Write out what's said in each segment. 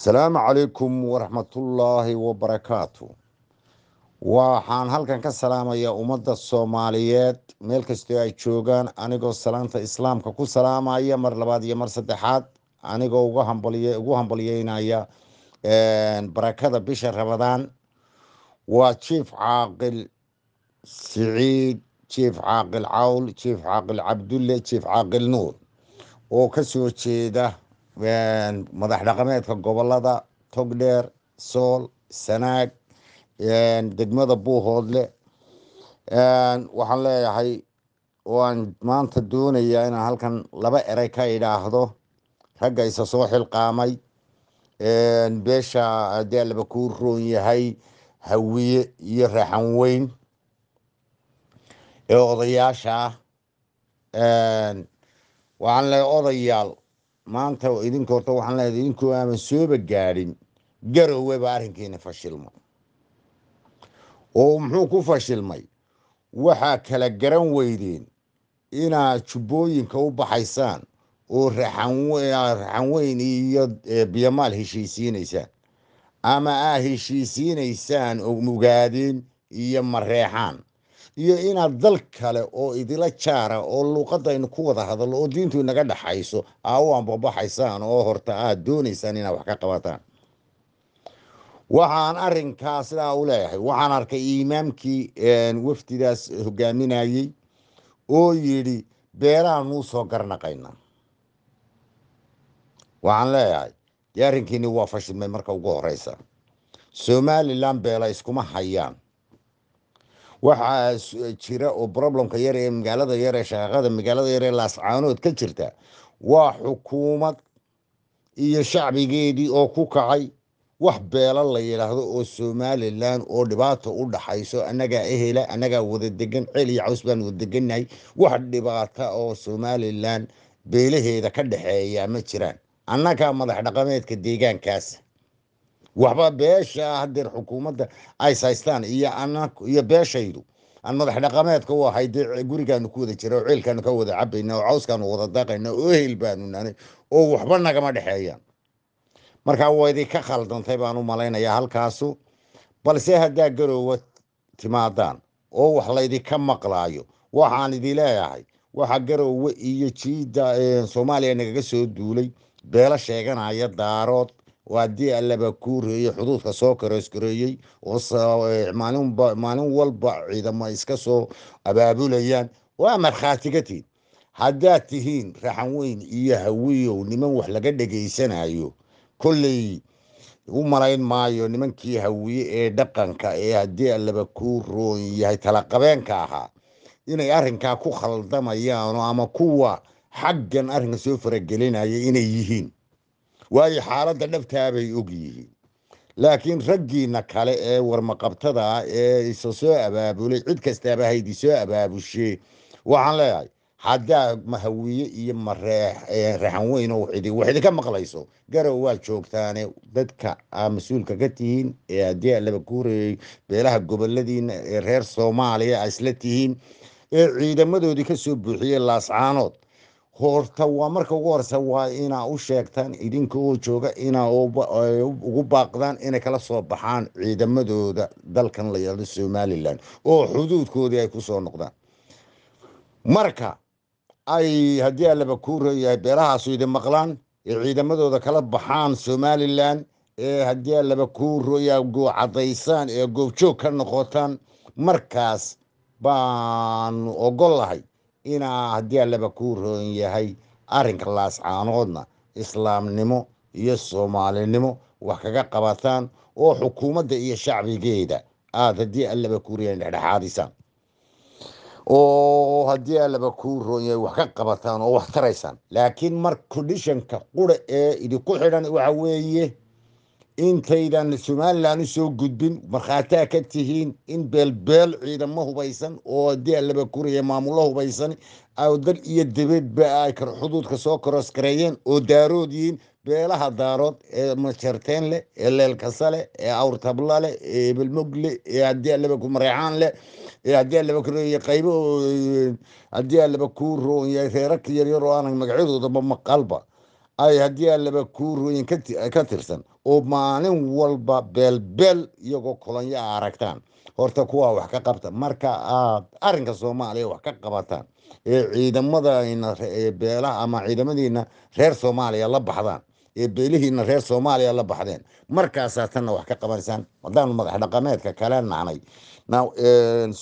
asalaamu calaykum waraxmatullaahi wabarakaatu waxaan halkan ka salaamayaa ummadda soomaaliyeed meel kastoo ay joogaan anigoo salaanta islaamka ku salaamaya mar labaad iyo mar saddexaad anigoo ugu hambalyeynaya barakada bisha rabadaan waa jiif caaqil siciid jiif caaqil cawl jiif caaqil cabdulle jiif caaqil nuur oo kasoo jeeda madax dhaqameedka gobolada togdheer sool sanaag degmada buuhoodle waxaan leeyahay waan maanta doonayaa inaan halkan laba erey ka idhaahdo ragga isa soo xilqaamay beesha hadii allaba kuu roon yahay hawiye iyo raaxan weyn ee odayaasha ah waxaan leeyahay odayaal maanta idinka horta waxaan leedahay idinkoo aama sooba gaadhin garooweba arrinkiina fashilma oo muxuu ku fashilmay waxaa kala garan weydeen inaad jubbooyinka u baxaysaan oo weyn iyo biyomaal heshiisiinaysaan ama aa heshiisiinaysaan oo mugaadeen iyo mareexaan iyo inaad dal kale oo idila jaara oo luuqadaynu ku wada hadalno oo diintu inaga dhaxayso aa u ambabaxaysaan oo horta aad doonaysaan inaad wax ka qabataan waxaan arinkaa sidaa u leeyahay waxaan arkay imaamkii wafdidaas hogaaminayey oo yidhi beerahanuu soo garnaqaynaa waxaan leeyahay dee arrinkiini waa fashilmay marka ugu horeysa somalilan beela iskuma hayaan waxaa eh, jira oo problemka yar ee magaalada yar ee shaqaqada magaalada yar ee laascaanood ka jirta waa xukuumad iyo shacbigeedii oo ku kacay wax beelo la yidhaahdo oo somalilan oo dhibaata u dhaxayso annagaa ehela annagaa wada degan ceel iyo caws baan wada wax dhibaata oo somalilan beelaheeda ka dhexeeya ma jiraan annagaa madax dhaqameedka deegaankaas waxba beesha hadeer xukuumadda ays haystaan iyo iyo beeshaydu aan madax dhaqameedka u ahay dee gurigaanu ku wada jira oo ceelkaanu ka wada cabayna oo cawskaanu wada daaqayna oo ehel baanu nanay oo waxba nagama dhexeeyaan markaa waydii ka khaldantay baan u malaynayaa halkaasu balse haddaa garoowa timaadaan oo wax laydinka maqlaayo waxaan idin leeyahay waxaa garowe iyo jiida soomaaliya nagaga soo duulay beelo sheeganaya daarood hadii allaba kuu xuduudka soo kareeskareeyey eh, maalin walba ciidamo ay iska soo abaabulayaan waa markhaati ka tihin haddaad tihiin raxan weyn iyo hawiyow niman wax laga dhegaysanayo kolley u malayn maayo nimankii hawiye ee dhaqanka ee haddii allaba kuu roon yahay talaqabeenka ahaa inay arrinkaa ku khaldamayaan ama kuwa xaggan arrinka soo faragelinaya inay yihiin waayo xaaladda dhabtaabay ogyihiin laakiin raggiina kale ee warmaqabtada ee isa soo abaabulay cid kastaaba haydi soo abaabushee waxaan leeyahay haddaa mahawiye iyo mareexan weyn oo wax ka maqlayso garow waa joogtaane dadka aa mas-uulka ka tihiin ee haddii alaba ku horeeyey beelaha goboladiina ee reer soomaaliya aa isla tihiin ee ciidamadoodii kasoo soo buuxiyey laascaanood horta waa marka ugu horeysa waa inaa u sheegtaan idinka oo jooga inaa ugu baaqdaan inay kala soo baxaan ciidamadooda dalkan la yeelo somalilan oo xuduudkoodii ay ku soo noqdaan marka ay haddii alaba kuu beerahaas beerahaasu idin maqlaan ee ciidamadooda kala baxaan somalilan ee haddii alaba kuu rooyaa goocadaysaan ee goobjoog ka noqotaan markaas baanu ogol lahay inaa haddii allaba kuu roon yahay arrinka laascaanoodna islaamnimo iyo soomaalinimo wax kaga qabataan oo xukuumadda iyo shacbigeeda aad haddii allaba kuu roon yahay dhexdhexaadisaan oo haddii allaba kuu roon yahay wax ka qabataan oo wax taraysaan laakiin mar kondishanka qura ee idinku xidhan waxa weeye intaydan somalilan usoo gudbin markhaataa ka tihiin in beelbeel ciidamo hubaysan oo dee laba kuriya maamullo hubaysan dal iyo dabedba ay xuduudka soo korosgareeyeen oo daarood yihiin beelaha daarood ee masharteen leh ee leelkasa leh ee awrtabla leh ee belmog leh ee haddii alaba ku mareecaan leh ee haddii alaba ku leeyahay qaybo haddii alaba ku reerakii yaryar oo aanan magacyadooda ma maqalba ay haddii allaba kuu rooyin ka tirsan oo maalin walba beelbeel iyagoo kulanyo aragtaan horta kuwaa wax ka qabta marka aad arrinka soomaaliya wax ka qabataan ee ciidamadayna beelaha ama ciidamadiina reer soomaaliya la baxdaan ee beelihiina reer soomaaliya la baxdeen markaasaa tanna wax ka qabanaysaan haddaanu madax dhaqameedka kale nahnay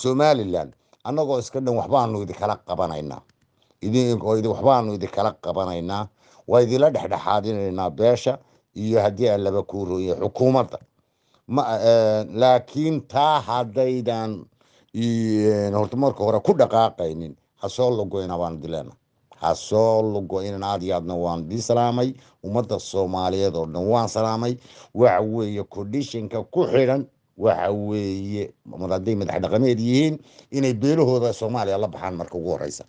somalilan annagoo iska dhan waxbaanu idinkala qabanaynaa waxbaanu kala qabanaynaa waa idinla dhexdhexaadinaynaa beesha iyo haddii aan laba kuu rooye xukuumadda laakiin taa haddaydan horta marka hore ku dhaqaaqaynin hasoo lugoyna baan dileena hasoo lugoynan aad iyo aadna waan di salaamay ummadda soomaaliyeed oo dhan waan salaamay waxa weeye condishinka ku xidhan waxa weeye hadday madax yihiin inay beelahooda soomaaliya la baxaan marka ugu horeysa